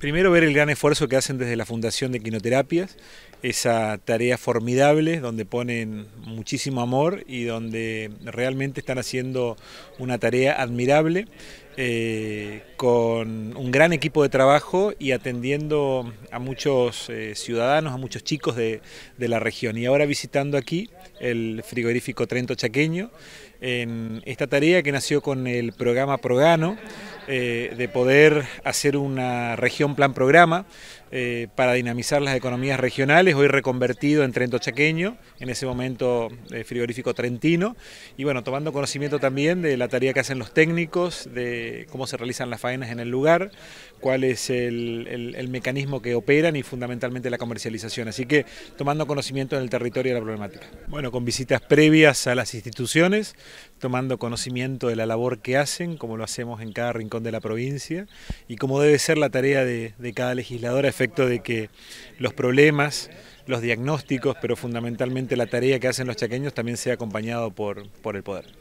Primero ver el gran esfuerzo que hacen desde la Fundación de Quinoterapias, esa tarea formidable donde ponen muchísimo amor y donde realmente están haciendo una tarea admirable eh, con un gran equipo de trabajo y atendiendo a muchos eh, ciudadanos, a muchos chicos de, de, la región. Y ahora visitando aquí el frigorífico Trento Chaqueño en esta tarea que nació con el programa Progano. Eh, de poder hacer una región plan programa eh, para dinamizar las economías regionales, hoy reconvertido en Trento Chaqueño, en ese momento eh, frigorífico trentino, y bueno, tomando conocimiento también de la tarea que hacen los técnicos, de cómo se realizan las faenas en el lugar, cuál es el, mecanismo que operan y fundamentalmente la comercialización. Así que tomando conocimiento en el territorio de la problemática. Bueno, con visitas previas a las instituciones, tomando conocimiento de la labor que hacen, como lo hacemos en cada rincón de la provincia y como debe ser la tarea de, de cada legislador a efecto de que los problemas los diagnósticos, pero fundamentalmente la tarea que hacen los chaqueños también sea acompañado por, por el poder.